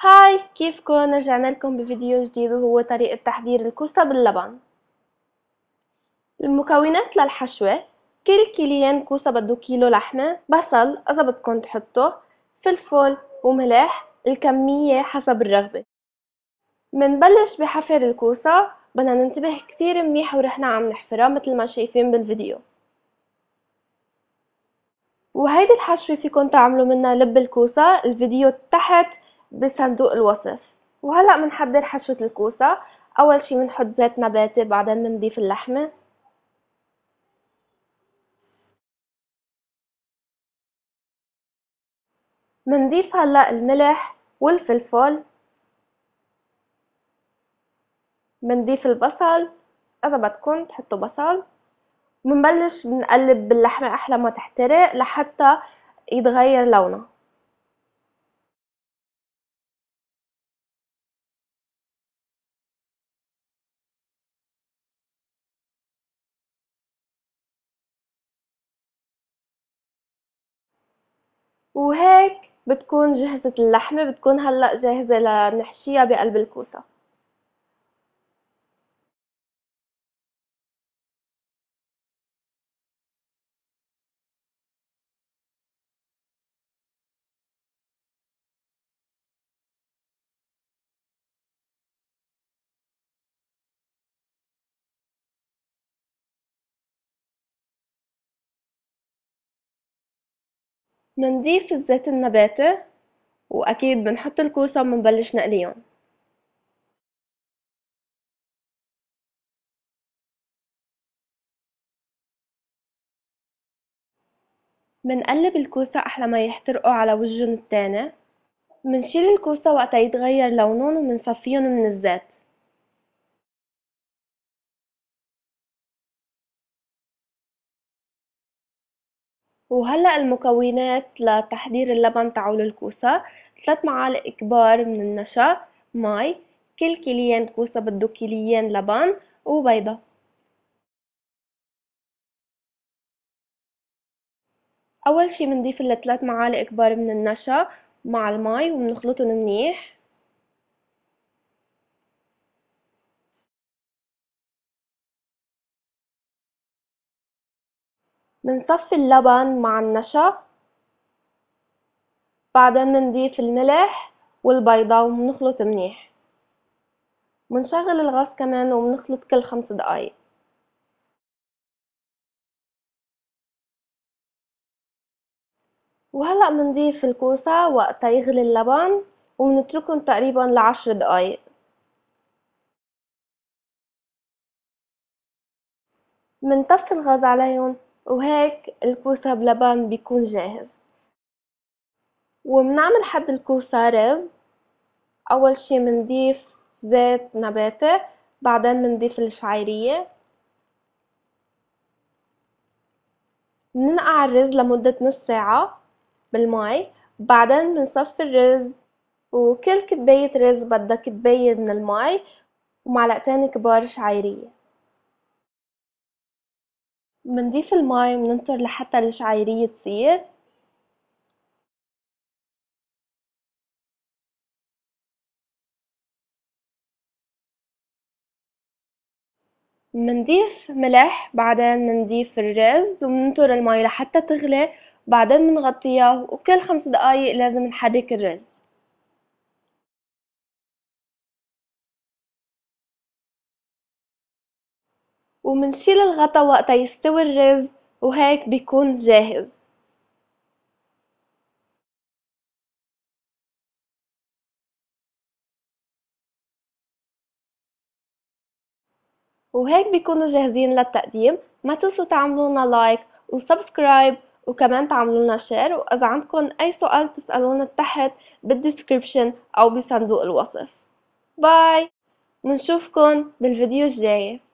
هاي كيفكن رجعنا لكم بفيديو جديد وهو طريقة تحضير الكوسة باللبن المكونات للحشوة كل كيلين كوسة بده كيلو لحمة بصل إذا بدكن تحطوه فلفل وملح الكمية حسب الرغبة منبلش بحفر الكوسة بدنا ننتبه كتير منيح ورحنا عم نحفرها مثل ما شايفين بالفيديو وهيدي الحشوة فيكن تعملوا منها لب الكوسة الفيديو تحت بصندوق الوصف وهلا بنحضر حشوة الكوسة اول شي بنحط زيت نباتي بعدين بنضيف اللحمة بنضيف هلا الملح والفلفل بنضيف البصل اذا بدكم تحطوا بصل بنبلش بنقلب باللحمة احلى ما تحترق لحتى يتغير لونها وهيك بتكون جهزت اللحمة بتكون هلأ جاهزة لنحشيها بقلب الكوسة منضيف الزيت النباتي وأكيد بنحط الكوسة ومنبلش نقليهم منقلب الكوسة أحلى ما يحترقوا على وجهن التاني منشيل الكوسة وقتا يتغير لونهم ومنصفيهم من الزيت وهلا المكونات لتحضير اللبن تعول الكوسة ثلاث معالق كبار من النشا مي كل كيلين كوسة بده كيلين لبن وبيضة أول شي بنضيف الثلاث معالق كبار من النشا مع المي وبنخلطهم منيح بنصفي اللبن مع النشا بعدين بنضيف الملح والبيضة وبنخلط منيح بنشغل الغاز كمان وبنخلط كل خمس دقايق وهلأ بنضيف الكوسة وقتها يغلي اللبن وبنتركهم تقريبا لعشر دقايق منطفي الغاز عليهم وهيك الكوسة بلبن بيكون جاهز ومنعمل حد الكوسة رز أول شي منضيف زيت نباتي بعدين منضيف الشعيرية مننقع الرز لمدة نص ساعة بالماء بعدين بنصفي الرز وكل كباية رز بدها كباية من الماء ومعلقتين كبار شعيرية منضيف المي وننطر لحتى الشعيرية تصير منضيف ملح بعدين منضيف الرز ومننطر المي لحتى تغلي بعدين منغطيها وكل خمس دقايق لازم نحرك الرز ومنشيل الغطا وقت يستوي الرز وهيك بيكون جاهز وهيك بيكونوا جاهزين للتقديم ما تنسوا تعملونا لايك وسبسكرايب وكمان تعملوا لنا شير واذا عندكم اي سؤال تسالونا تحت بالديسكربشن او بصندوق الوصف باي منشوفكن بالفيديو الجاي